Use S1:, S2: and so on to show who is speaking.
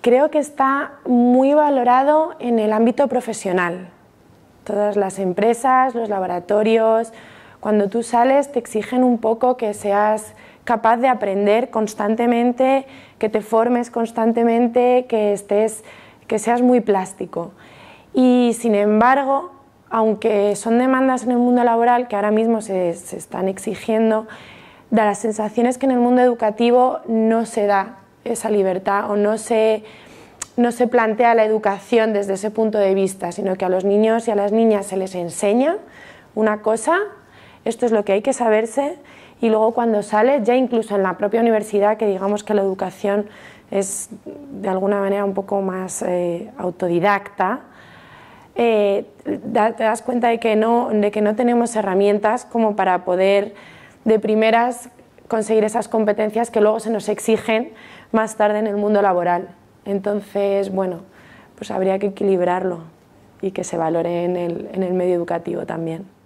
S1: creo que está muy valorado en el ámbito profesional. Todas las empresas, los laboratorios, cuando tú sales te exigen un poco que seas capaz de aprender constantemente, que te formes constantemente, que estés que seas muy plástico. Y sin embargo, aunque son demandas en el mundo laboral que ahora mismo se, están exigiendo, da las sensaciones que en el mundo educativo no se da esa libertad o no se, no se plantea la educación desde ese punto de vista, sino que a los niños y a las niñas se les enseña una cosa, esto es lo que hay que saberse, y luego cuando sales, ya incluso en la propia universidad, que digamos que la educación es de alguna manera un poco más eh, autodidacta, eh, te das cuenta de que, no, de que no tenemos herramientas como para poder de primeras conseguir esas competencias que luego se nos exigen más tarde en el mundo laboral. Entonces, bueno, pues habría que equilibrarlo y que se valore en el, en el medio educativo también.